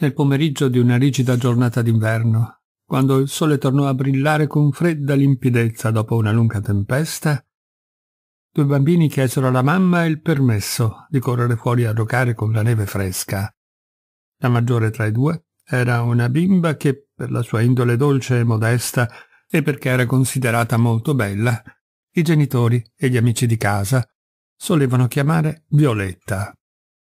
nel pomeriggio di una rigida giornata d'inverno, quando il sole tornò a brillare con fredda limpidezza dopo una lunga tempesta, due bambini chiesero alla mamma il permesso di correre fuori a giocare con la neve fresca. La maggiore tra i due era una bimba che, per la sua indole dolce e modesta e perché era considerata molto bella, i genitori e gli amici di casa solevano chiamare Violetta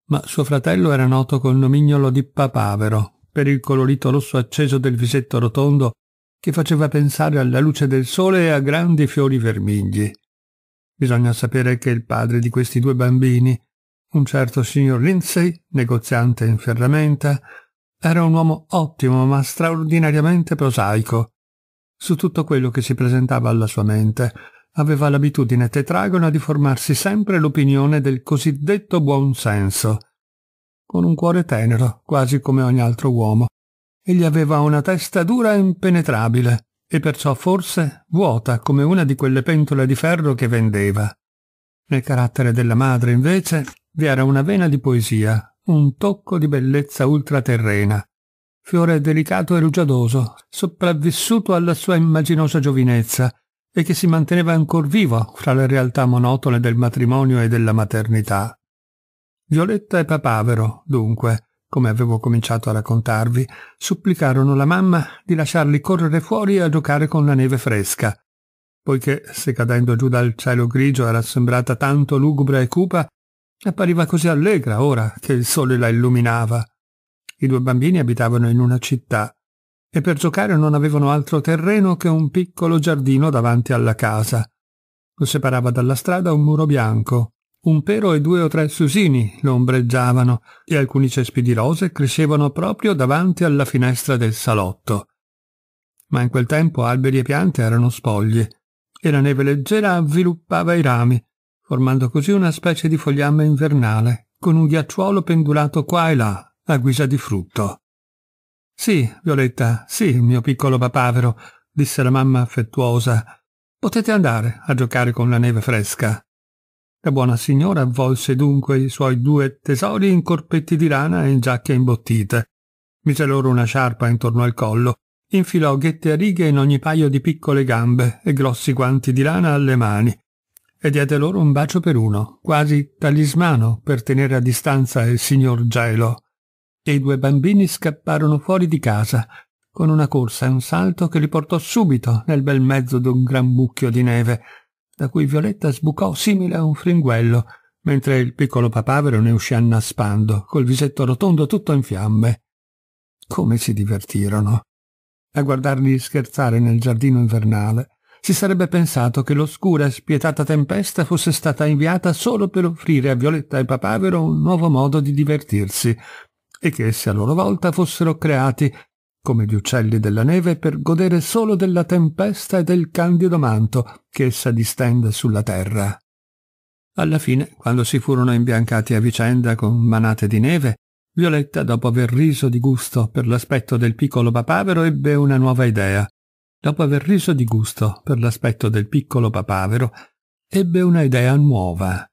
ma suo fratello era noto col nomignolo di Papavero, per il colorito rosso acceso del visetto rotondo che faceva pensare alla luce del sole e a grandi fiori vermigli. Bisogna sapere che il padre di questi due bambini, un certo signor Lindsay, negoziante in ferramenta, era un uomo ottimo ma straordinariamente prosaico. Su tutto quello che si presentava alla sua mente aveva l'abitudine tetragona di formarsi sempre l'opinione del cosiddetto buon senso. Con un cuore tenero, quasi come ogni altro uomo, egli aveva una testa dura e impenetrabile, e perciò forse vuota come una di quelle pentole di ferro che vendeva. Nel carattere della madre, invece, vi era una vena di poesia, un tocco di bellezza ultraterrena. Fiore delicato e rugiadoso, sopravvissuto alla sua immaginosa giovinezza, e che si manteneva ancor vivo fra le realtà monotone del matrimonio e della maternità. Violetta e Papavero, dunque, come avevo cominciato a raccontarvi, supplicarono la mamma di lasciarli correre fuori a giocare con la neve fresca, poiché, se cadendo giù dal cielo grigio era sembrata tanto lugubre e cupa, appariva così allegra ora che il sole la illuminava. I due bambini abitavano in una città, e per giocare non avevano altro terreno che un piccolo giardino davanti alla casa. Lo separava dalla strada un muro bianco. Un pero e due o tre susini lo ombreggiavano e alcuni cespi di rose crescevano proprio davanti alla finestra del salotto. Ma in quel tempo alberi e piante erano spogli e la neve leggera avviluppava i rami, formando così una specie di fogliame invernale, con un ghiacciuolo pendulato qua e là, a guisa di frutto. Sì, Violetta, sì, mio piccolo papavero, disse la mamma affettuosa. Potete andare a giocare con la neve fresca. La buona signora avvolse dunque i suoi due tesori in corpetti di lana e in giacche imbottite. Mise loro una sciarpa intorno al collo, infilò ghette a righe in ogni paio di piccole gambe e grossi guanti di lana alle mani, e diede loro un bacio per uno, quasi talismano per tenere a distanza il signor Gelo e i due bambini scapparono fuori di casa, con una corsa e un salto che li portò subito nel bel mezzo d'un gran mucchio di neve, da cui Violetta sbucò simile a un fringuello, mentre il piccolo papavero ne uscì annaspando, col visetto rotondo tutto in fiamme. Come si divertirono! A guardarli scherzare nel giardino invernale, si sarebbe pensato che l'oscura e spietata tempesta fosse stata inviata solo per offrire a Violetta e Papavero un nuovo modo di divertirsi, e che essi a loro volta fossero creati, come gli uccelli della neve, per godere solo della tempesta e del candido manto che essa distende sulla terra. Alla fine, quando si furono imbiancati a vicenda con manate di neve, Violetta, dopo aver riso di gusto per l'aspetto del piccolo papavero, ebbe una nuova idea. Dopo aver riso di gusto per l'aspetto del piccolo papavero, ebbe una idea nuova.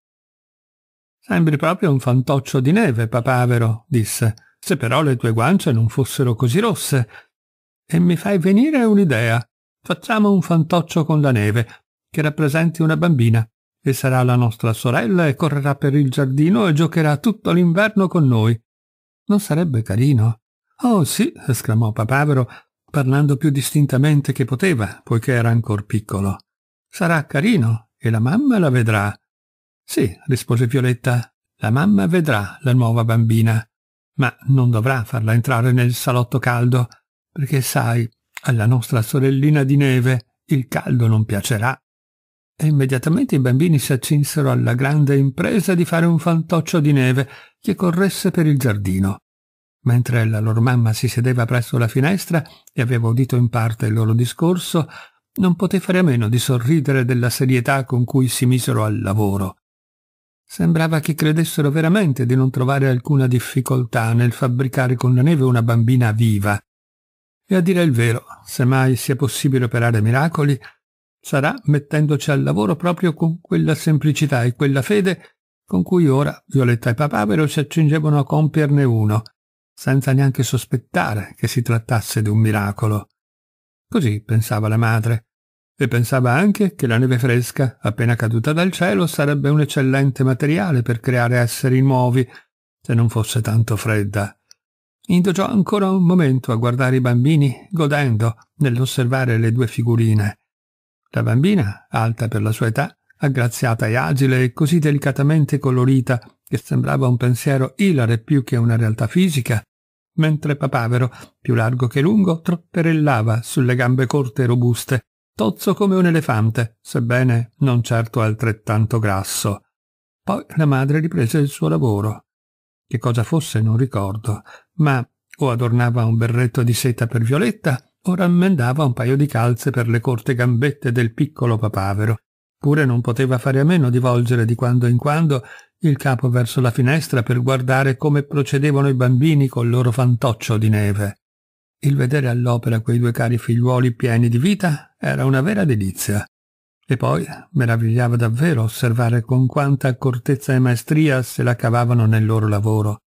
Sembri proprio un fantoccio di neve, papavero, disse, se però le tue guance non fossero così rosse. E mi fai venire un'idea. Facciamo un fantoccio con la neve, che rappresenti una bambina, e sarà la nostra sorella e correrà per il giardino e giocherà tutto l'inverno con noi. Non sarebbe carino? Oh sì, esclamò papavero, parlando più distintamente che poteva, poiché era ancor piccolo. Sarà carino, e la mamma la vedrà. Sì, rispose Violetta, la mamma vedrà la nuova bambina, ma non dovrà farla entrare nel salotto caldo, perché sai, alla nostra sorellina di neve il caldo non piacerà. E immediatamente i bambini si accinsero alla grande impresa di fare un fantoccio di neve che corresse per il giardino. Mentre la loro mamma si sedeva presso la finestra e aveva udito in parte il loro discorso, non poté fare a meno di sorridere della serietà con cui si misero al lavoro. Sembrava che credessero veramente di non trovare alcuna difficoltà nel fabbricare con la neve una bambina viva. E a dire il vero, se mai sia possibile operare miracoli, sarà mettendoci al lavoro proprio con quella semplicità e quella fede con cui ora Violetta e Papavero si accingevano a compierne uno, senza neanche sospettare che si trattasse di un miracolo. Così pensava la madre, e pensava anche che la neve fresca, appena caduta dal cielo, sarebbe un eccellente materiale per creare esseri nuovi, se non fosse tanto fredda. Indugiò ancora un momento a guardare i bambini, godendo nell'osservare le due figurine. La bambina, alta per la sua età, aggraziata e agile e così delicatamente colorita che sembrava un pensiero ilare più che una realtà fisica, mentre papavero, più largo che lungo, tropperellava sulle gambe corte e robuste, tozzo come un elefante, sebbene non certo altrettanto grasso. Poi la madre riprese il suo lavoro. Che cosa fosse non ricordo, ma o adornava un berretto di seta per Violetta o rammendava un paio di calze per le corte gambette del piccolo papavero. Pure non poteva fare a meno di volgere di quando in quando il capo verso la finestra per guardare come procedevano i bambini col loro fantoccio di neve. Il vedere all'opera quei due cari figliuoli pieni di vita era una vera delizia. E poi meravigliava davvero osservare con quanta accortezza e maestria se la cavavano nel loro lavoro.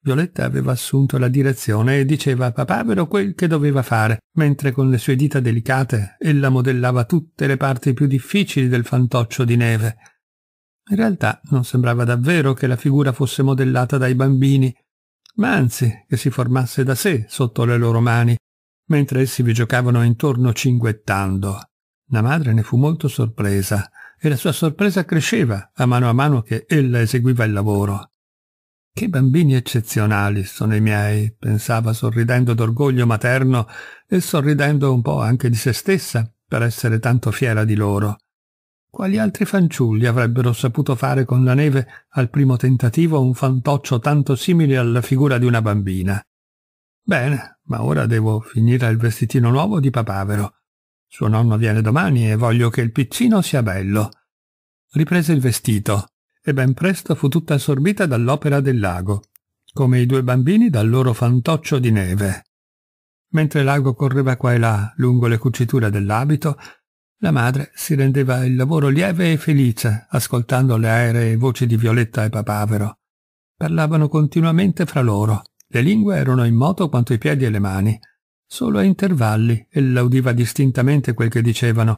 Violetta aveva assunto la direzione e diceva a papavero quel che doveva fare, mentre con le sue dita delicate ella modellava tutte le parti più difficili del fantoccio di neve. In realtà non sembrava davvero che la figura fosse modellata dai bambini, ma anzi che si formasse da sé sotto le loro mani, mentre essi vi giocavano intorno cinguettando. La madre ne fu molto sorpresa, e la sua sorpresa cresceva a mano a mano che ella eseguiva il lavoro. Che bambini eccezionali sono i miei, pensava sorridendo d'orgoglio materno e sorridendo un po' anche di se stessa per essere tanto fiera di loro. Quali altri fanciulli avrebbero saputo fare con la neve al primo tentativo un fantoccio tanto simile alla figura di una bambina? Bene, ma ora devo finire il vestitino nuovo di papavero. Suo nonno viene domani e voglio che il piccino sia bello. Riprese il vestito e ben presto fu tutta assorbita dall'opera del lago, come i due bambini dal loro fantoccio di neve. Mentre l'ago correva qua e là lungo le cuciture dell'abito, la madre si rendeva il lavoro lieve e felice, ascoltando le aeree voci di Violetta e Papavero. Parlavano continuamente fra loro. Le lingue erano in moto quanto i piedi e le mani. Solo a intervalli ella udiva distintamente quel che dicevano,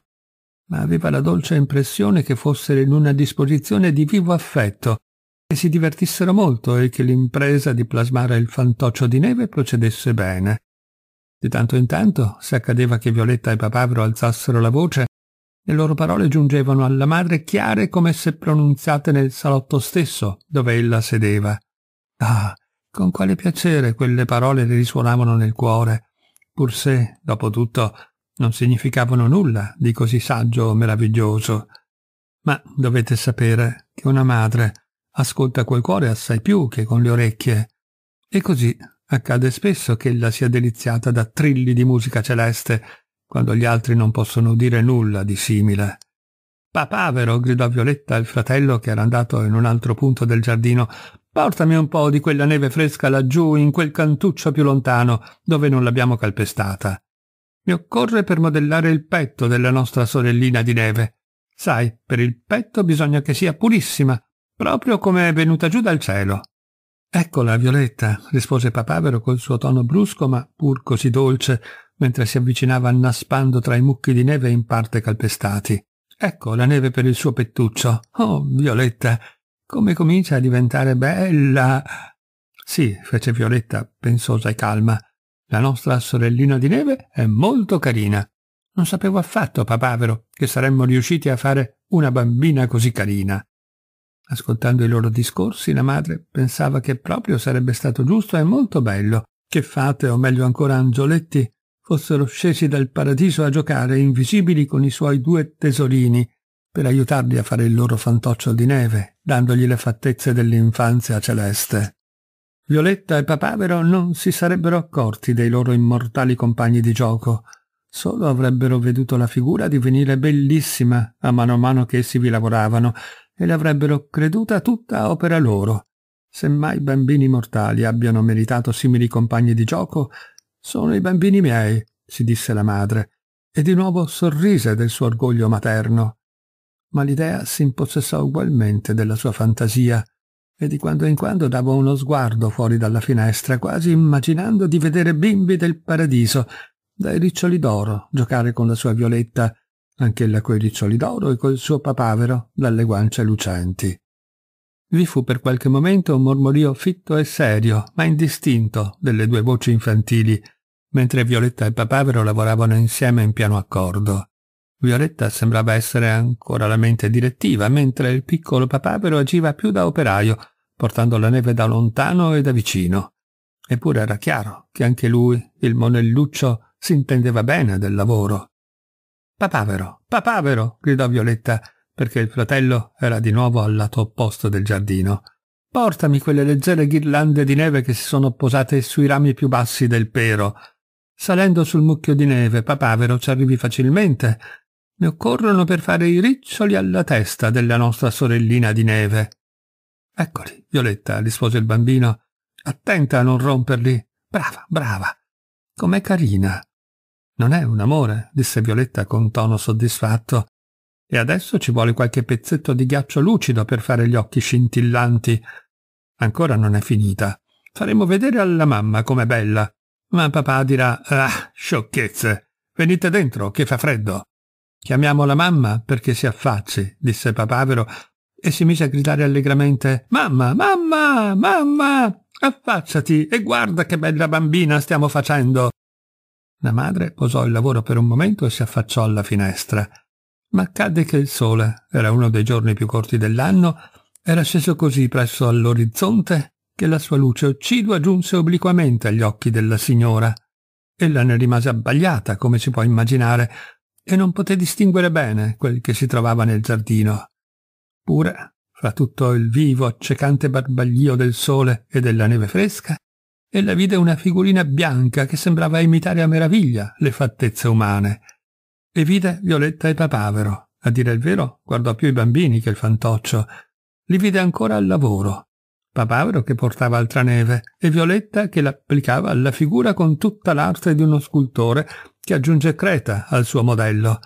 ma aveva la dolce impressione che fossero in una disposizione di vivo affetto, che si divertissero molto e che l'impresa di plasmare il fantoccio di neve procedesse bene. Di tanto in tanto, se accadeva che Violetta e Papavero alzassero la voce, le loro parole giungevano alla madre chiare come se pronunziate nel salotto stesso dove ella sedeva. Ah, con quale piacere quelle parole le risuonavano nel cuore, pur se, dopo tutto, non significavano nulla di così saggio o meraviglioso. Ma dovete sapere che una madre ascolta col cuore assai più che con le orecchie. E così Accade spesso che ella sia deliziata da trilli di musica celeste, quando gli altri non possono udire nulla di simile. Papavero, gridò Violetta al fratello che era andato in un altro punto del giardino, portami un po' di quella neve fresca laggiù in quel cantuccio più lontano, dove non l'abbiamo calpestata. Mi occorre per modellare il petto della nostra sorellina di neve. Sai, per il petto bisogna che sia purissima, proprio come è venuta giù dal cielo. Eccola, Violetta, rispose papavero col suo tono brusco ma pur così dolce, mentre si avvicinava annaspando tra i mucchi di neve in parte calpestati. Ecco la neve per il suo pettuccio. Oh, Violetta, come comincia a diventare bella! Sì, fece Violetta, pensosa e calma. La nostra sorellina di neve è molto carina. Non sapevo affatto, papavero, che saremmo riusciti a fare una bambina così carina. Ascoltando i loro discorsi, la madre pensava che proprio sarebbe stato giusto e molto bello che fate, o meglio ancora angioletti, fossero scesi dal paradiso a giocare invisibili con i suoi due tesorini per aiutarli a fare il loro fantoccio di neve, dandogli le fattezze dell'infanzia celeste. Violetta e Papavero non si sarebbero accorti dei loro immortali compagni di gioco, solo avrebbero veduto la figura divenire bellissima a mano a mano che essi vi lavoravano e l'avrebbero creduta tutta opera loro. Semmai i bambini mortali abbiano meritato simili compagni di gioco, sono i bambini miei, si disse la madre, e di nuovo sorrise del suo orgoglio materno. Ma l'idea si impossessò ugualmente della sua fantasia, e di quando in quando dava uno sguardo fuori dalla finestra, quasi immaginando di vedere bimbi del paradiso, dai riccioli d'oro, giocare con la sua violetta anch'ella coi riccioli d'oro e col suo papavero dalle guance lucenti. Vi fu per qualche momento un mormorio fitto e serio, ma indistinto, delle due voci infantili, mentre Violetta e Papavero lavoravano insieme in piano accordo. Violetta sembrava essere ancora la mente direttiva, mentre il piccolo papavero agiva più da operaio, portando la neve da lontano e da vicino. Eppure era chiaro che anche lui, il monelluccio, si intendeva bene del lavoro. Papavero, papavero, gridò Violetta, perché il fratello era di nuovo al lato opposto del giardino. Portami quelle leggere ghirlande di neve che si sono posate sui rami più bassi del pero. Salendo sul mucchio di neve, papavero, ci arrivi facilmente. Ne occorrono per fare i riccioli alla testa della nostra sorellina di neve. Eccoli, Violetta, rispose il bambino. Attenta a non romperli. Brava, brava. Com'è carina. Non è un amore, disse Violetta con tono soddisfatto. E adesso ci vuole qualche pezzetto di ghiaccio lucido per fare gli occhi scintillanti. Ancora non è finita. Faremo vedere alla mamma com'è bella. Ma papà dirà, ah, sciocchezze. Venite dentro, che fa freddo. Chiamiamo la mamma perché si affacci, disse papavero, e si mise a gridare allegramente, mamma, mamma, mamma, affacciati e guarda che bella bambina stiamo facendo. La madre posò il lavoro per un momento e si affacciò alla finestra, ma accadde che il sole, era uno dei giorni più corti dell'anno, era sceso così presso all'orizzonte che la sua luce occidua giunse obliquamente agli occhi della signora. Ella ne rimase abbagliata, come si può immaginare, e non poté distinguere bene quel che si trovava nel giardino. Pure, fra tutto il vivo, accecante barbaglio del sole e della neve fresca, Ella vide una figurina bianca che sembrava imitare a meraviglia le fattezze umane. E vide Violetta e Papavero. A dire il vero, guardò più i bambini che il fantoccio. Li vide ancora al lavoro. Papavero che portava altra neve e Violetta che l'applicava alla figura con tutta l'arte di uno scultore che aggiunge creta al suo modello.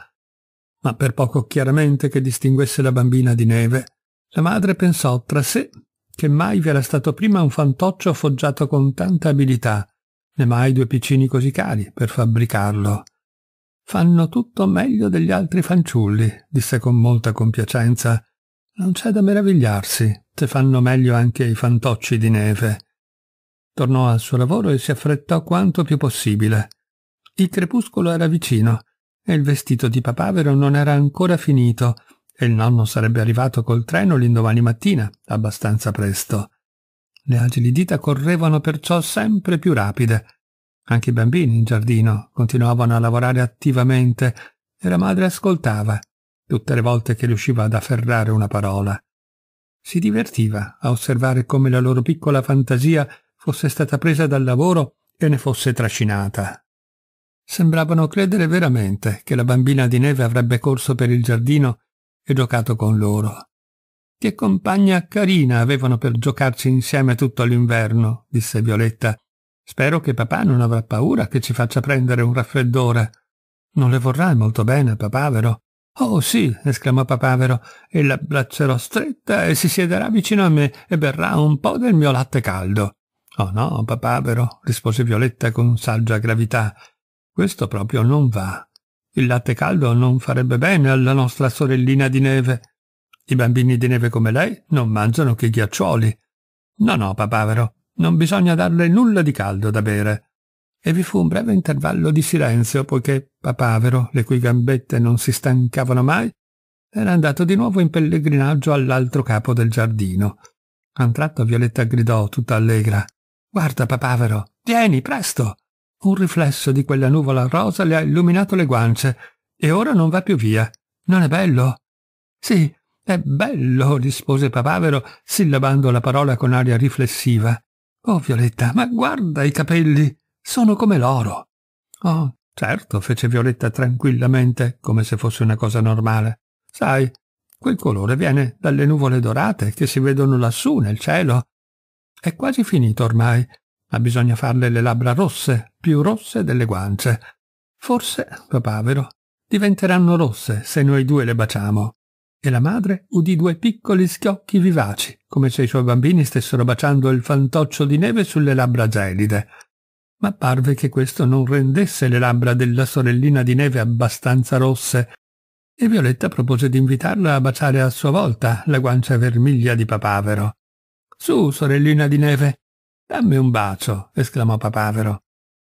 Ma per poco chiaramente che distinguesse la bambina di neve, la madre pensò tra sé che mai vi era stato prima un fantoccio foggiato con tanta abilità, né mai due piccini così cari per fabbricarlo. Fanno tutto meglio degli altri fanciulli, disse con molta compiacenza. Non c'è da meravigliarsi se fanno meglio anche i fantocci di neve. Tornò al suo lavoro e si affrettò quanto più possibile. Il crepuscolo era vicino e il vestito di papavero non era ancora finito, e il nonno sarebbe arrivato col treno l'indomani mattina, abbastanza presto. Le agili dita correvano perciò sempre più rapide. Anche i bambini in giardino continuavano a lavorare attivamente e la madre ascoltava, tutte le volte che riusciva ad afferrare una parola. Si divertiva a osservare come la loro piccola fantasia fosse stata presa dal lavoro e ne fosse trascinata. Sembravano credere veramente che la bambina di neve avrebbe corso per il giardino e giocato con loro. Che compagna carina avevano per giocarci insieme tutto l'inverno, disse Violetta. Spero che papà non avrà paura che ci faccia prendere un raffreddore. Non le vorrai molto bene, papavero. Oh sì, esclamò papavero, e l'abbraccerò stretta e si siederà vicino a me e berrà un po' del mio latte caldo. Oh no, papavero, rispose Violetta con saggia gravità. Questo proprio non va. Il latte caldo non farebbe bene alla nostra sorellina di neve. I bambini di neve come lei non mangiano che ghiaccioli. No, no, papavero, non bisogna darle nulla di caldo da bere. E vi fu un breve intervallo di silenzio, poiché papavero, le cui gambette non si stancavano mai, era andato di nuovo in pellegrinaggio all'altro capo del giardino. A un tratto Violetta gridò tutta allegra. Guarda, papavero, vieni, presto! Un riflesso di quella nuvola rosa le ha illuminato le guance e ora non va più via. Non è bello? Sì, è bello, rispose Papavero, sillabando la parola con aria riflessiva. Oh, Violetta, ma guarda i capelli! Sono come l'oro! Oh, certo, fece Violetta tranquillamente, come se fosse una cosa normale. Sai, quel colore viene dalle nuvole dorate che si vedono lassù nel cielo. È quasi finito ormai bisogna farle le labbra rosse, più rosse delle guance. Forse, papavero, diventeranno rosse se noi due le baciamo. E la madre udì due piccoli schiocchi vivaci, come se i suoi bambini stessero baciando il fantoccio di neve sulle labbra gelide. Ma parve che questo non rendesse le labbra della sorellina di neve abbastanza rosse, e Violetta propose di invitarla a baciare a sua volta la guancia vermiglia di papavero. Su, sorellina di neve, Dammi un bacio, esclamò papavero.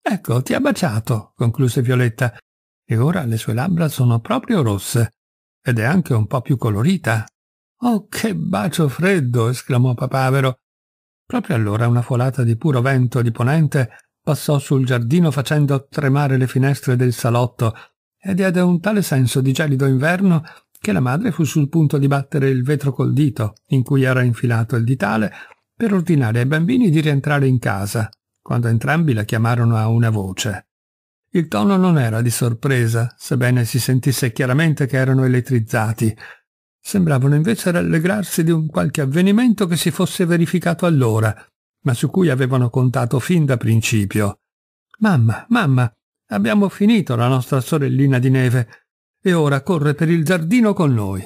Ecco, ti ha baciato, concluse Violetta, e ora le sue labbra sono proprio rosse, ed è anche un po' più colorita. Oh, che bacio freddo, esclamò papavero. Proprio allora una folata di puro vento di ponente passò sul giardino facendo tremare le finestre del salotto e diede un tale senso di gelido inverno che la madre fu sul punto di battere il vetro col dito in cui era infilato il ditale per ordinare ai bambini di rientrare in casa, quando entrambi la chiamarono a una voce. Il tono non era di sorpresa, sebbene si sentisse chiaramente che erano elettrizzati. Sembravano invece rallegrarsi di un qualche avvenimento che si fosse verificato allora, ma su cui avevano contato fin da principio. Mamma, mamma, abbiamo finito la nostra sorellina di neve e ora corre per il giardino con noi.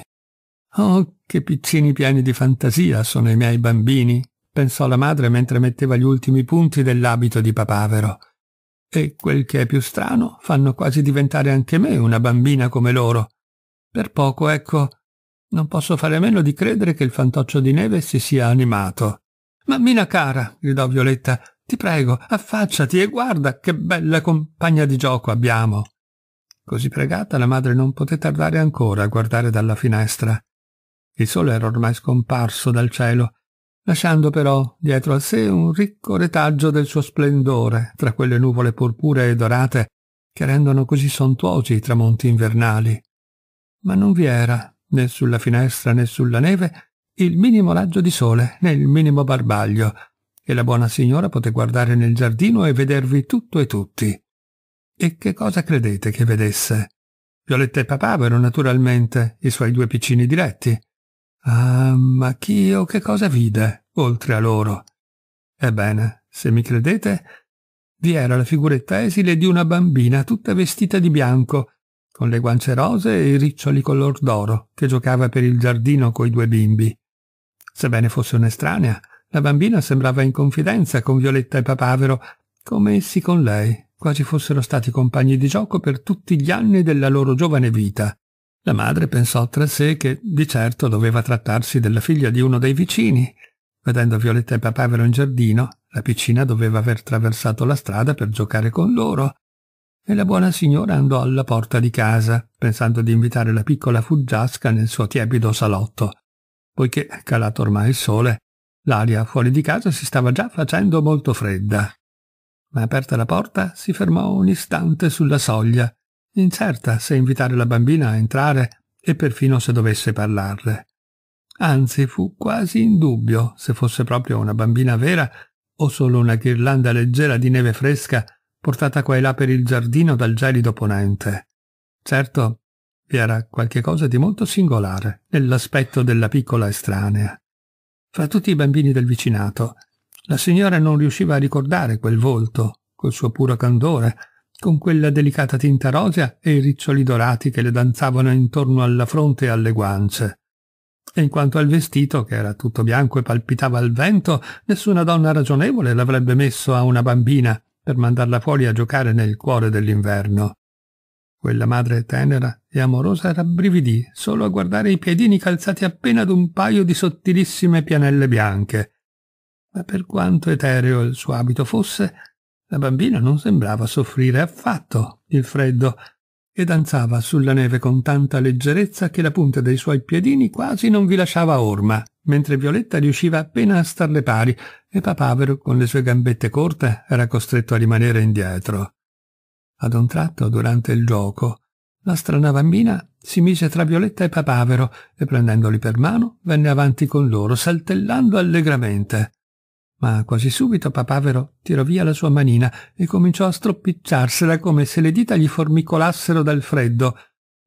Oh, che piccini pieni di fantasia sono i miei bambini, pensò la madre mentre metteva gli ultimi punti dell'abito di papavero. E quel che è più strano, fanno quasi diventare anche me una bambina come loro. Per poco, ecco, non posso fare a meno di credere che il fantoccio di neve si sia animato. Mammina cara, gridò Violetta, ti prego, affacciati e guarda che bella compagna di gioco abbiamo. Così pregata la madre non poté tardare ancora a guardare dalla finestra. Il sole era ormai scomparso dal cielo lasciando però dietro a sé un ricco retaggio del suo splendore tra quelle nuvole purpuree e dorate che rendono così sontuosi i tramonti invernali. Ma non vi era, né sulla finestra né sulla neve, il minimo raggio di sole, né il minimo barbaglio, e la buona signora poté guardare nel giardino e vedervi tutto e tutti. E che cosa credete che vedesse? Violetta e papà vero naturalmente i suoi due piccini diretti, Ah, ma chi o che cosa vide, oltre a loro? Ebbene, se mi credete, vi era la figuretta esile di una bambina tutta vestita di bianco, con le guance rose e i riccioli color d'oro, che giocava per il giardino coi due bimbi. Sebbene fosse un'estranea, la bambina sembrava in confidenza con Violetta e Papavero, come essi con lei, quasi fossero stati compagni di gioco per tutti gli anni della loro giovane vita. La madre pensò tra sé che di certo doveva trattarsi della figlia di uno dei vicini. Vedendo Violetta e papavero in giardino, la piccina doveva aver traversato la strada per giocare con loro. E la buona signora andò alla porta di casa, pensando di invitare la piccola fuggiasca nel suo tiepido salotto. Poiché, calato ormai il sole, l'aria fuori di casa si stava già facendo molto fredda. Ma aperta la porta si fermò un istante sulla soglia incerta se invitare la bambina a entrare e perfino se dovesse parlarle. Anzi, fu quasi in dubbio se fosse proprio una bambina vera o solo una ghirlanda leggera di neve fresca portata qua e là per il giardino dal gelido ponente. Certo, vi era qualche cosa di molto singolare nell'aspetto della piccola estranea. Fra tutti i bambini del vicinato, la signora non riusciva a ricordare quel volto, col suo puro candore, con quella delicata tinta rosea e i riccioli dorati che le danzavano intorno alla fronte e alle guance. E in quanto al vestito, che era tutto bianco e palpitava al vento, nessuna donna ragionevole l'avrebbe messo a una bambina per mandarla fuori a giocare nel cuore dell'inverno. Quella madre tenera e amorosa rabbrividì solo a guardare i piedini calzati appena un paio di sottilissime pianelle bianche. Ma per quanto etereo il suo abito fosse, la bambina non sembrava soffrire affatto il freddo e danzava sulla neve con tanta leggerezza che la punta dei suoi piedini quasi non vi lasciava orma, mentre Violetta riusciva appena a starle pari e papavero con le sue gambette corte era costretto a rimanere indietro. Ad un tratto, durante il gioco, la strana bambina si mise tra Violetta e Papavero e prendendoli per mano venne avanti con loro, saltellando allegramente ma quasi subito papavero tirò via la sua manina e cominciò a stropicciarsela come se le dita gli formicolassero dal freddo,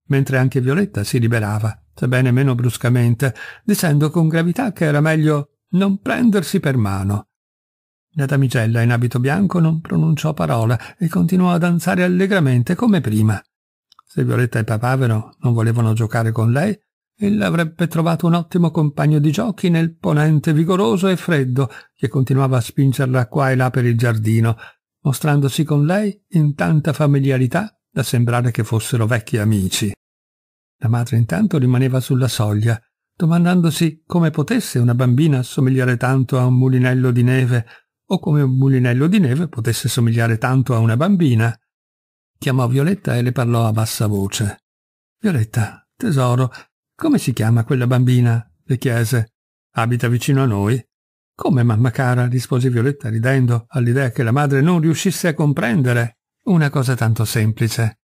mentre anche Violetta si liberava, sebbene meno bruscamente, dicendo con gravità che era meglio non prendersi per mano. La damigella in abito bianco non pronunciò parola e continuò a danzare allegramente come prima. Se Violetta e Papavero non volevano giocare con lei, Ella avrebbe trovato un ottimo compagno di giochi nel ponente vigoroso e freddo che continuava a spingerla qua e là per il giardino, mostrandosi con lei in tanta familiarità da sembrare che fossero vecchi amici. La madre intanto rimaneva sulla soglia, domandandosi come potesse una bambina somigliare tanto a un mulinello di neve o come un mulinello di neve potesse somigliare tanto a una bambina. Chiamò Violetta e le parlò a bassa voce. Violetta, tesoro, come si chiama quella bambina? le chiese. Abita vicino a noi. Come mamma cara? rispose Violetta ridendo all'idea che la madre non riuscisse a comprendere. Una cosa tanto semplice.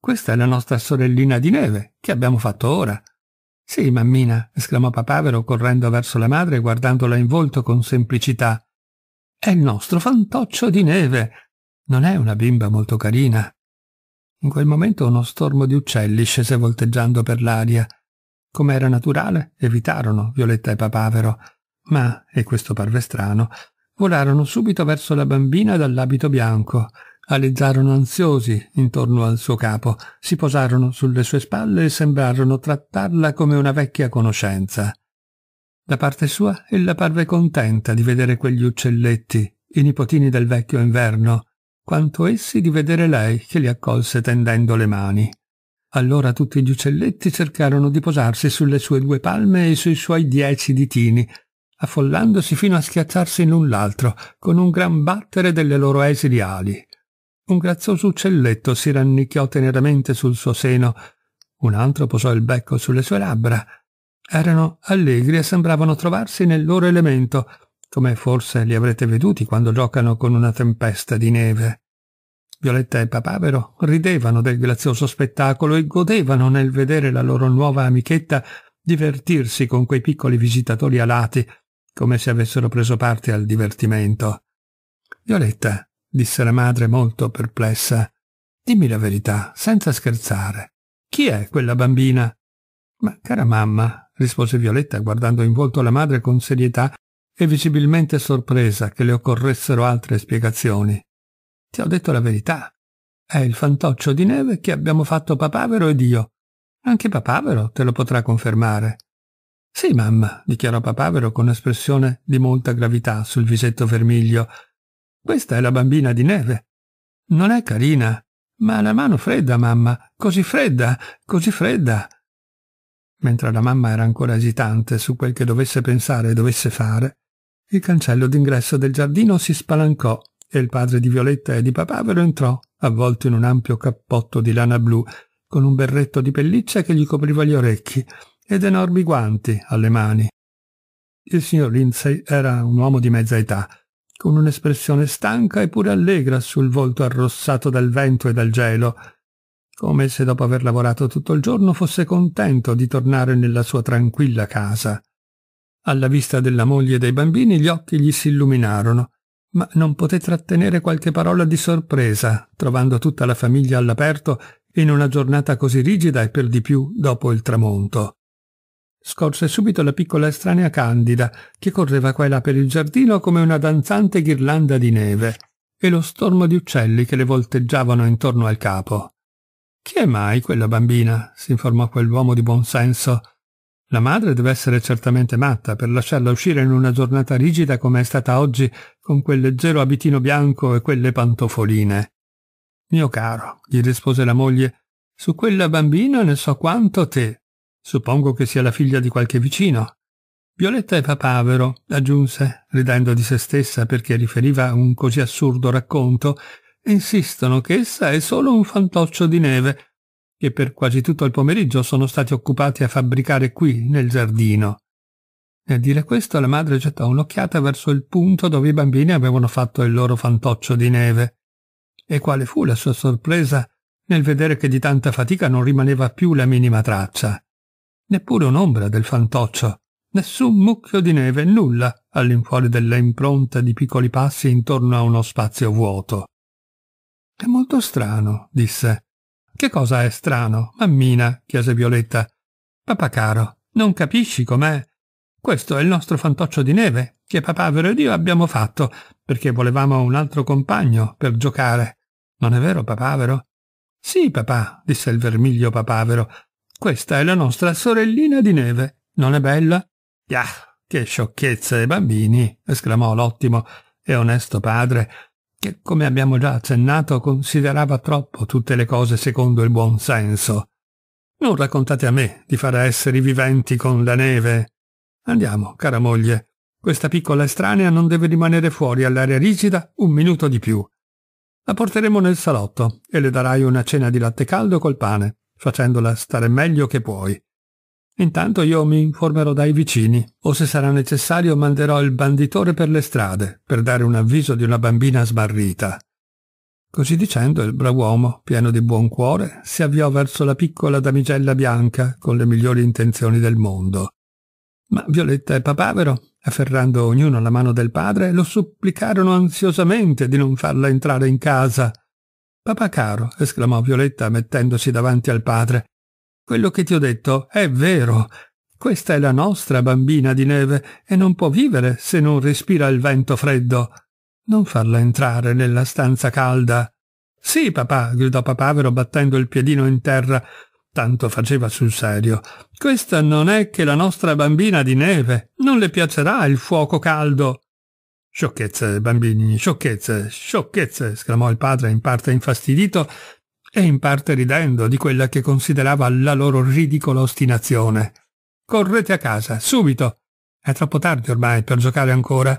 Questa è la nostra sorellina di neve, che abbiamo fatto ora. Sì, mammina, esclamò papavero correndo verso la madre e guardandola in volto con semplicità. È il nostro fantoccio di neve. Non è una bimba molto carina. In quel momento uno stormo di uccelli scese volteggiando per l'aria come era naturale, evitarono Violetta e Papavero, ma, e questo parve strano, volarono subito verso la bambina dall'abito bianco, alizzarono ansiosi intorno al suo capo, si posarono sulle sue spalle e sembrarono trattarla come una vecchia conoscenza. Da parte sua, ella parve contenta di vedere quegli uccelletti, i nipotini del vecchio inverno, quanto essi di vedere lei che li accolse tendendo le mani. Allora tutti gli uccelletti cercarono di posarsi sulle sue due palme e sui suoi dieci ditini, affollandosi fino a schiacciarsi l'un l'altro, con un gran battere delle loro esili ali. Un grazioso uccelletto si rannicchiò teneramente sul suo seno, un altro posò il becco sulle sue labbra. Erano allegri e sembravano trovarsi nel loro elemento, come forse li avrete veduti quando giocano con una tempesta di neve. Violetta e Papavero ridevano del grazioso spettacolo e godevano nel vedere la loro nuova amichetta divertirsi con quei piccoli visitatori alati, come se avessero preso parte al divertimento. Violetta, disse la madre molto perplessa, dimmi la verità, senza scherzare. Chi è quella bambina? Ma cara mamma, rispose Violetta guardando in volto la madre con serietà e visibilmente sorpresa che le occorressero altre spiegazioni. Ti ho detto la verità. È il fantoccio di neve che abbiamo fatto papavero ed io. Anche papavero te lo potrà confermare. Sì, mamma, dichiarò papavero con espressione di molta gravità sul visetto vermiglio. Questa è la bambina di neve. Non è carina, ma ha la mano fredda, mamma, così fredda, così fredda. Mentre la mamma era ancora esitante su quel che dovesse pensare e dovesse fare, il cancello d'ingresso del giardino si spalancò e il padre di Violetta e di Papavero entrò, avvolto in un ampio cappotto di lana blu, con un berretto di pelliccia che gli copriva gli orecchi ed enormi guanti alle mani. Il signor Lindsay era un uomo di mezza età, con un'espressione stanca eppure allegra sul volto arrossato dal vento e dal gelo, come se dopo aver lavorato tutto il giorno fosse contento di tornare nella sua tranquilla casa. Alla vista della moglie e dei bambini gli occhi gli si illuminarono ma non poté trattenere qualche parola di sorpresa, trovando tutta la famiglia all'aperto in una giornata così rigida e per di più dopo il tramonto. Scorse subito la piccola estranea Candida, che correva qua e là per il giardino come una danzante ghirlanda di neve, e lo stormo di uccelli che le volteggiavano intorno al capo. Chi è mai quella bambina? si informò quell'uomo di buon senso, la madre deve essere certamente matta per lasciarla uscire in una giornata rigida come è stata oggi con quel leggero abitino bianco e quelle pantofoline. Mio caro, gli rispose la moglie, su quella bambina ne so quanto te. Suppongo che sia la figlia di qualche vicino. Violetta è papavero, aggiunse, ridendo di se stessa perché riferiva un così assurdo racconto, insistono che essa è solo un fantoccio di neve, che per quasi tutto il pomeriggio sono stati occupati a fabbricare qui, nel giardino. Nel dire questo la madre gettò un'occhiata verso il punto dove i bambini avevano fatto il loro fantoccio di neve. E quale fu la sua sorpresa nel vedere che di tanta fatica non rimaneva più la minima traccia. Neppure un'ombra del fantoccio, nessun mucchio di neve, nulla all'infuori della impronta di piccoli passi intorno a uno spazio vuoto. È molto strano, disse. Che cosa è strano, mammina? chiese Violetta. Papà caro, non capisci com'è? Questo è il nostro fantoccio di neve, che papavero ed io abbiamo fatto, perché volevamo un altro compagno per giocare. Non è vero, papavero? Sì, papà, disse il vermiglio papavero. Questa è la nostra sorellina di neve. Non è bella? Yah, che sciocchezze, bambini! esclamò l'ottimo e onesto padre che, come abbiamo già accennato, considerava troppo tutte le cose secondo il buon senso. Non raccontate a me di fare esseri viventi con la neve. Andiamo, cara moglie. Questa piccola estranea non deve rimanere fuori all'aria rigida un minuto di più. La porteremo nel salotto e le darai una cena di latte caldo col pane, facendola stare meglio che puoi. Intanto io mi informerò dai vicini o se sarà necessario manderò il banditore per le strade per dare un avviso di una bambina smarrita. Così dicendo il brav'uomo, pieno di buon cuore, si avviò verso la piccola damigella bianca con le migliori intenzioni del mondo. Ma Violetta e Papavero, afferrando ognuno la mano del padre, lo supplicarono ansiosamente di non farla entrare in casa. Papà caro, esclamò Violetta mettendosi davanti al padre, quello che ti ho detto è vero. Questa è la nostra bambina di neve e non può vivere se non respira il vento freddo. Non farla entrare nella stanza calda. Sì, papà, gridò papavero battendo il piedino in terra. Tanto faceva sul serio. Questa non è che la nostra bambina di neve. Non le piacerà il fuoco caldo. Sciocchezze, bambini, sciocchezze, sciocchezze, esclamò il padre in parte infastidito, e in parte ridendo di quella che considerava la loro ridicola ostinazione. Correte a casa, subito. È troppo tardi ormai per giocare ancora.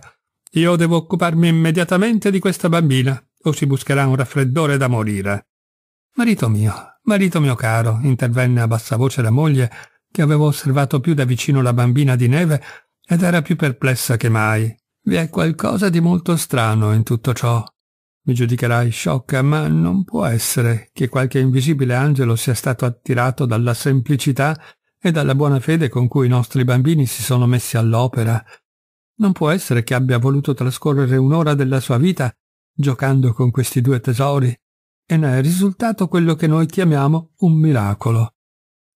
Io devo occuparmi immediatamente di questa bambina, o si buscherà un raffreddore da morire. Marito mio, marito mio caro, intervenne a bassa voce la moglie, che aveva osservato più da vicino la bambina di neve ed era più perplessa che mai. Vi è qualcosa di molto strano in tutto ciò. Mi giudicherai sciocca, ma non può essere che qualche invisibile angelo sia stato attirato dalla semplicità e dalla buona fede con cui i nostri bambini si sono messi all'opera. Non può essere che abbia voluto trascorrere un'ora della sua vita giocando con questi due tesori e ne è risultato quello che noi chiamiamo un miracolo.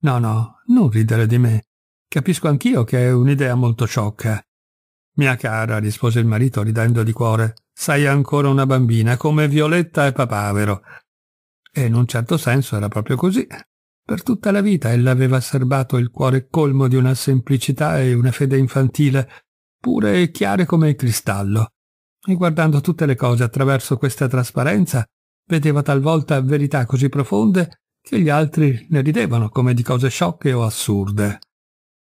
No, no, non ridere di me. Capisco anch'io che è un'idea molto sciocca. Mia cara, rispose il marito ridendo di cuore, sei ancora una bambina, come Violetta e Papavero. E in un certo senso era proprio così. Per tutta la vita ella aveva serbato il cuore colmo di una semplicità e una fede infantile, pure e chiare come il cristallo. E guardando tutte le cose attraverso questa trasparenza, vedeva talvolta verità così profonde che gli altri ne ridevano come di cose sciocche o assurde.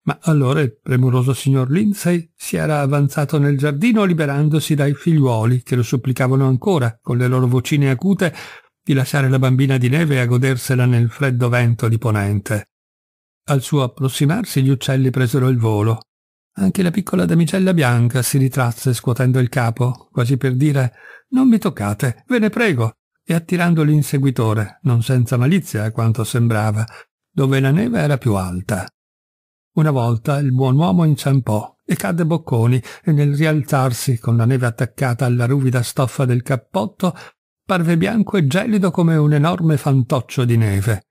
Ma allora il premuroso signor Lindsay si era avanzato nel giardino liberandosi dai figliuoli che lo supplicavano ancora, con le loro vocine acute, di lasciare la bambina di neve a godersela nel freddo vento di ponente. Al suo approssimarsi gli uccelli presero il volo. Anche la piccola damicella bianca si ritrasse scuotendo il capo, quasi per dire «Non mi toccate, ve ne prego!» e attirando l'inseguitore, non senza malizia a quanto sembrava, dove la neve era più alta. Una volta il buon uomo inciampò e cadde bocconi e nel rialzarsi con la neve attaccata alla ruvida stoffa del cappotto parve bianco e gelido come un enorme fantoccio di neve.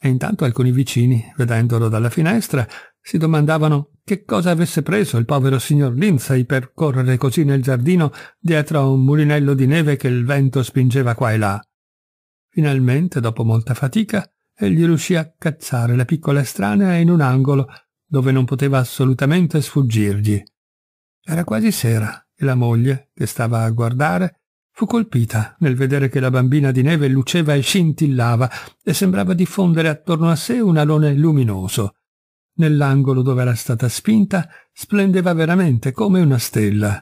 E intanto alcuni vicini, vedendolo dalla finestra, si domandavano che cosa avesse preso il povero signor Lindsay per correre così nel giardino dietro a un mulinello di neve che il vento spingeva qua e là. Finalmente, dopo molta fatica, egli riuscì a cacciare la piccola estranea in un angolo dove non poteva assolutamente sfuggirgli. Era quasi sera e la moglie, che stava a guardare, fu colpita nel vedere che la bambina di neve luceva e scintillava e sembrava diffondere attorno a sé un alone luminoso. Nell'angolo dove era stata spinta splendeva veramente come una stella.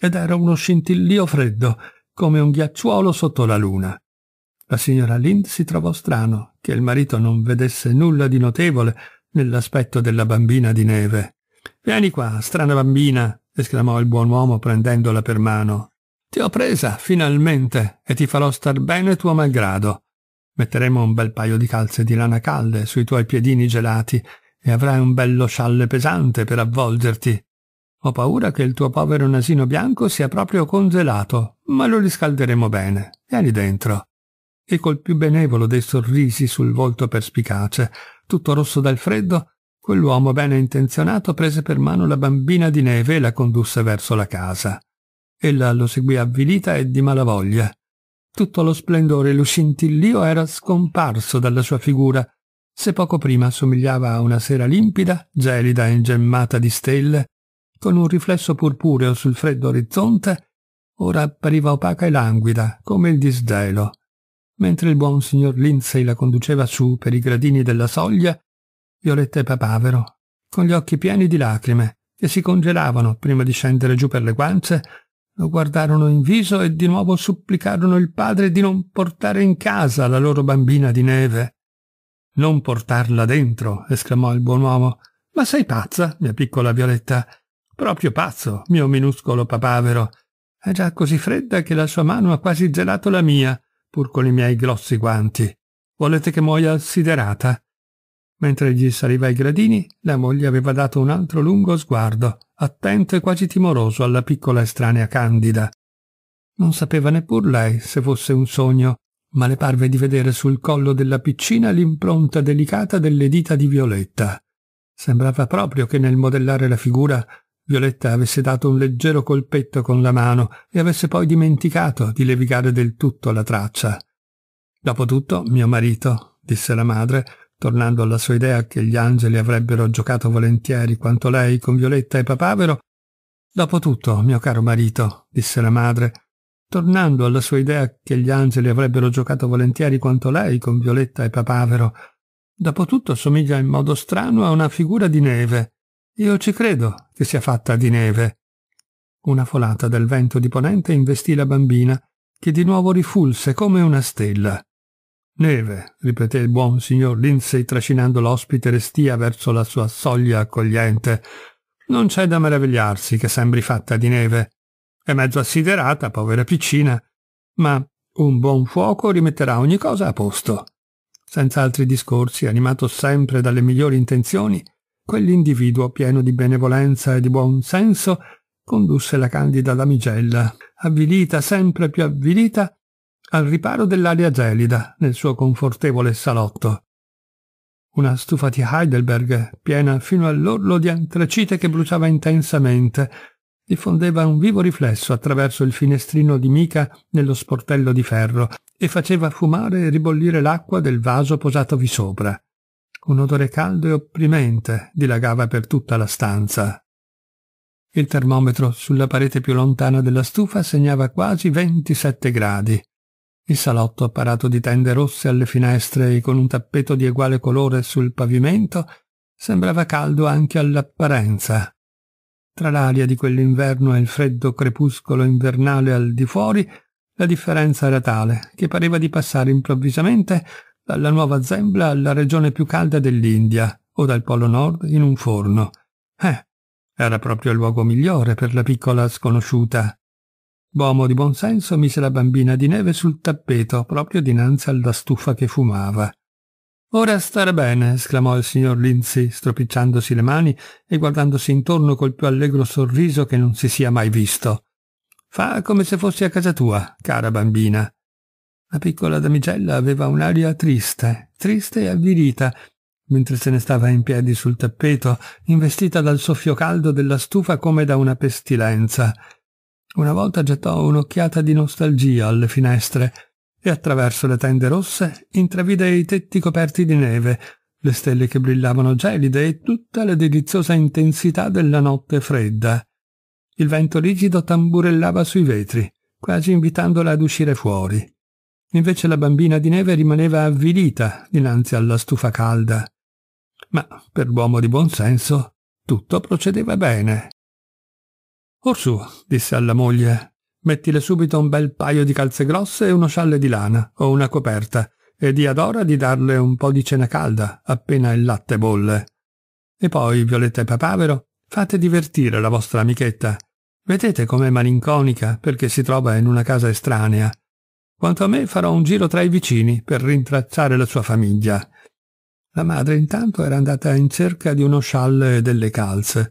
Ed era uno scintillio freddo, come un ghiacciuolo sotto la luna. La signora Lind si trovò strano che il marito non vedesse nulla di notevole nell'aspetto della bambina di neve. Vieni qua, strana bambina, esclamò il buon uomo prendendola per mano. Ti ho presa, finalmente, e ti farò star bene tuo malgrado. Metteremo un bel paio di calze di lana calde sui tuoi piedini gelati e avrai un bello scialle pesante per avvolgerti. Ho paura che il tuo povero nasino bianco sia proprio congelato, ma lo riscalderemo bene. Vieni dentro. E col più benevolo dei sorrisi sul volto perspicace tutto rosso dal freddo, quell'uomo bene intenzionato prese per mano la bambina di neve e la condusse verso la casa. Ella lo seguì avvilita e di malavoglia. Tutto lo splendore e lo scintillio era scomparso dalla sua figura, se poco prima somigliava a una sera limpida, gelida e ingemmata di stelle, con un riflesso purpureo sul freddo orizzonte, ora appariva opaca e languida, come il disgelo. Mentre il buon signor Lindsay la conduceva su per i gradini della soglia, Violetta e Papavero, con gli occhi pieni di lacrime, che si congelavano prima di scendere giù per le guance, lo guardarono in viso e di nuovo supplicarono il padre di non portare in casa la loro bambina di neve. Non portarla dentro, esclamò il buon uomo. Ma sei pazza, mia piccola Violetta. Proprio pazzo, mio minuscolo papavero. È già così fredda che la sua mano ha quasi gelato la mia pur con i miei grossi guanti. Volete che muoia siderata? Mentre gli saliva ai gradini, la moglie aveva dato un altro lungo sguardo, attento e quasi timoroso alla piccola estranea Candida. Non sapeva neppur lei se fosse un sogno, ma le parve di vedere sul collo della piccina l'impronta delicata delle dita di Violetta. Sembrava proprio che nel modellare la figura Violetta avesse dato un leggero colpetto con la mano e avesse poi dimenticato di levigare del tutto la traccia. Dopotutto, mio marito, disse la madre, tornando alla sua idea che gli angeli avrebbero giocato volentieri quanto lei con Violetta e Papavero, Dopotutto, mio caro marito, disse la madre, tornando alla sua idea che gli angeli avrebbero giocato volentieri quanto lei con Violetta e Papavero, dopotutto somiglia in modo strano a una figura di neve. Io ci credo che sia fatta di neve. Una folata del vento di ponente investì la bambina, che di nuovo rifulse come una stella. Neve, ripeté il buon signor Lindsay trascinando l'ospite restia verso la sua soglia accogliente. Non c'è da meravigliarsi che sembri fatta di neve. È mezzo assiderata, povera piccina, ma un buon fuoco rimetterà ogni cosa a posto. Senza altri discorsi, animato sempre dalle migliori intenzioni, quell'individuo pieno di benevolenza e di buon senso condusse la candida damigella, avvilita sempre più avvilita, al riparo dell'aria gelida nel suo confortevole salotto. Una stufa di Heidelberg, piena fino all'orlo di antracite che bruciava intensamente, diffondeva un vivo riflesso attraverso il finestrino di mica nello sportello di ferro e faceva fumare e ribollire l'acqua del vaso posatovi sopra. Un odore caldo e opprimente dilagava per tutta la stanza. Il termometro sulla parete più lontana della stufa segnava quasi 27 gradi. Il salotto, apparato di tende rosse alle finestre e con un tappeto di eguale colore sul pavimento, sembrava caldo anche all'apparenza. Tra l'aria di quell'inverno e il freddo crepuscolo invernale al di fuori, la differenza era tale che pareva di passare improvvisamente dalla Nuova Zembla alla regione più calda dell'India o dal Polo Nord in un forno. Eh, era proprio il luogo migliore per la piccola sconosciuta. Bomo di buonsenso mise la bambina di neve sul tappeto proprio dinanzi alla stufa che fumava. Ora stare bene, esclamò il signor Lindsay, stropicciandosi le mani e guardandosi intorno col più allegro sorriso che non si sia mai visto. Fa come se fossi a casa tua, cara bambina. La piccola damigella aveva un'aria triste, triste e avvilita, mentre se ne stava in piedi sul tappeto, investita dal soffio caldo della stufa come da una pestilenza. Una volta gettò un'occhiata di nostalgia alle finestre e attraverso le tende rosse intravide i tetti coperti di neve, le stelle che brillavano gelide e tutta la deliziosa intensità della notte fredda. Il vento rigido tamburellava sui vetri, quasi invitandola ad uscire fuori. Invece la bambina di neve rimaneva avvilita dinanzi alla stufa calda. Ma, per l'uomo di buon senso, tutto procedeva bene. Orsù, disse alla moglie, mettile subito un bel paio di calze grosse e uno scialle di lana o una coperta e di ad ora di darle un po' di cena calda appena il latte bolle. E poi, Violetta e Papavero, fate divertire la vostra amichetta. Vedete com'è malinconica perché si trova in una casa estranea quanto a me farò un giro tra i vicini per rintracciare la sua famiglia. La madre intanto era andata in cerca di uno scialle e delle calze.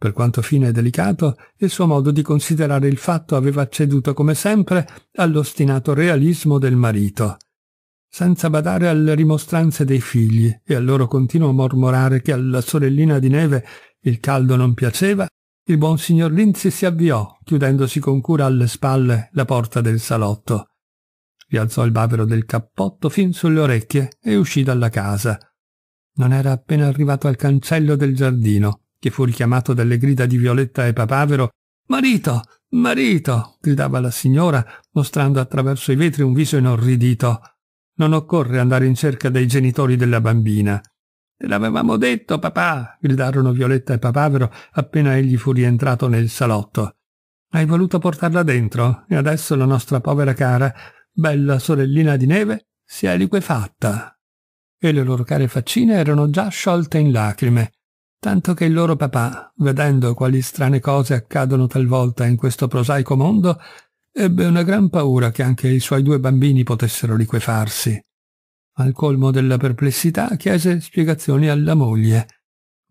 Per quanto fine e delicato, il suo modo di considerare il fatto aveva ceduto come sempre all'ostinato realismo del marito senza badare alle rimostranze dei figli e al loro continuo mormorare che alla sorellina di neve il caldo non piaceva, il buon signor Linzi si avviò, chiudendosi con cura alle spalle la porta del salotto vi il bavero del cappotto fin sulle orecchie e uscì dalla casa. Non era appena arrivato al cancello del giardino, che fu richiamato dalle grida di Violetta e Papavero. Marito! Marito! gridava la signora, mostrando attraverso i vetri un viso inorridito. Non occorre andare in cerca dei genitori della bambina. Te l'avevamo detto, papà! gridarono Violetta e Papavero appena egli fu rientrato nel salotto. Hai voluto portarla dentro e adesso la nostra povera cara bella sorellina di neve, si è liquefatta. E le loro care faccine erano già sciolte in lacrime, tanto che il loro papà, vedendo quali strane cose accadono talvolta in questo prosaico mondo, ebbe una gran paura che anche i suoi due bambini potessero liquefarsi. Al colmo della perplessità chiese spiegazioni alla moglie,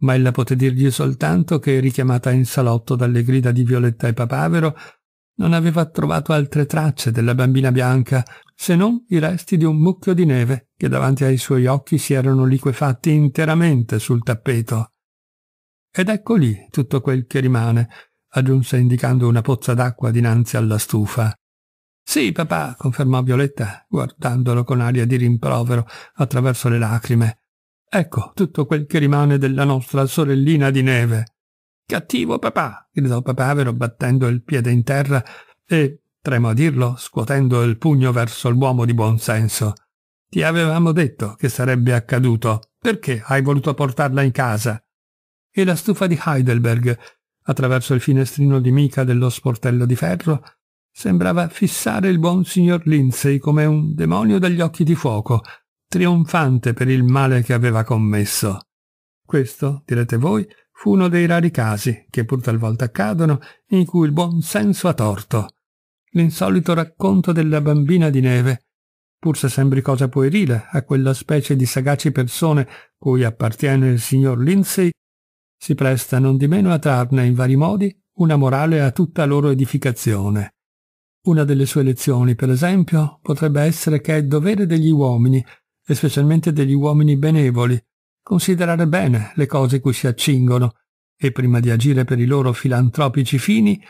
ma ella poté dirgli soltanto che, richiamata in salotto dalle grida di Violetta e Papavero, non aveva trovato altre tracce della bambina bianca se non i resti di un mucchio di neve che davanti ai suoi occhi si erano liquefatti interamente sul tappeto. Ed ecco lì tutto quel che rimane, aggiunse indicando una pozza d'acqua dinanzi alla stufa. Sì, papà, confermò Violetta, guardandolo con aria di rimprovero attraverso le lacrime. Ecco tutto quel che rimane della nostra sorellina di neve. Cattivo papà! gridò papavero battendo il piede in terra e, tremo a dirlo, scuotendo il pugno verso l'uomo di buon senso. Ti avevamo detto che sarebbe accaduto. Perché hai voluto portarla in casa? E la stufa di Heidelberg, attraverso il finestrino di mica dello sportello di ferro, sembrava fissare il buon signor Lindsay come un demonio dagli occhi di fuoco, trionfante per il male che aveva commesso. Questo, direte voi, Fu uno dei rari casi, che pur talvolta accadono, in cui il buon senso ha torto. L'insolito racconto della bambina di neve, pur se sembri cosa puerile a quella specie di sagaci persone cui appartiene il signor Lindsay, si presta non di meno a trarne in vari modi una morale a tutta loro edificazione. Una delle sue lezioni, per esempio, potrebbe essere che è dovere degli uomini, e specialmente degli uomini benevoli, considerare bene le cose cui si accingono e prima di agire per i loro filantropici fini,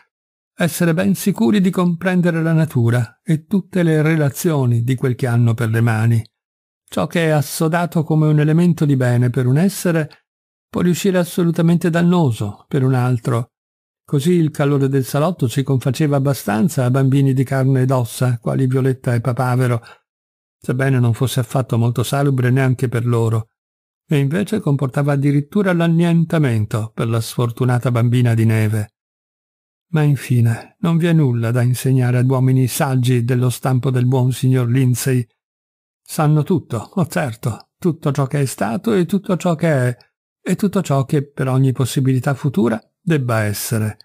essere ben sicuri di comprendere la natura e tutte le relazioni di quel che hanno per le mani. Ciò che è assodato come un elemento di bene per un essere può riuscire assolutamente dannoso per un altro. Così il calore del salotto si confaceva abbastanza a bambini di carne ed ossa, quali Violetta e Papavero, sebbene non fosse affatto molto salubre neanche per loro e invece comportava addirittura l'annientamento per la sfortunata bambina di neve. Ma infine, non vi è nulla da insegnare ad uomini saggi dello stampo del buon signor Lindsay. Sanno tutto, oh certo, tutto ciò che è stato e tutto ciò che è, e tutto ciò che per ogni possibilità futura debba essere.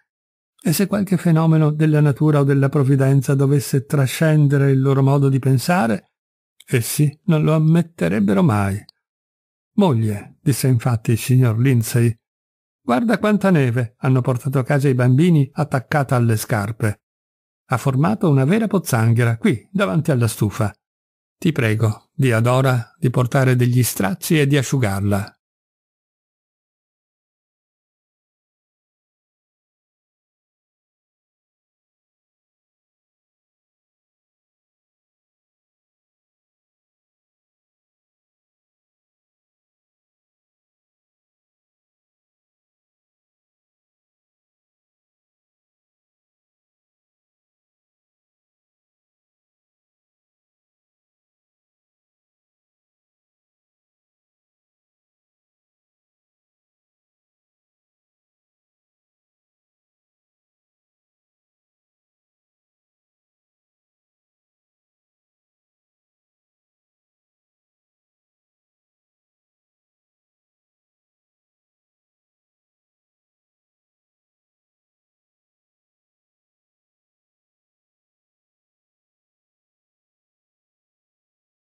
E se qualche fenomeno della natura o della provvidenza dovesse trascendere il loro modo di pensare, essi non lo ammetterebbero mai. Moglie, disse infatti il signor Lindsay, guarda quanta neve hanno portato a casa i bambini attaccata alle scarpe. Ha formato una vera pozzanghera qui, davanti alla stufa. Ti prego, di Adora, di portare degli strazzi e di asciugarla.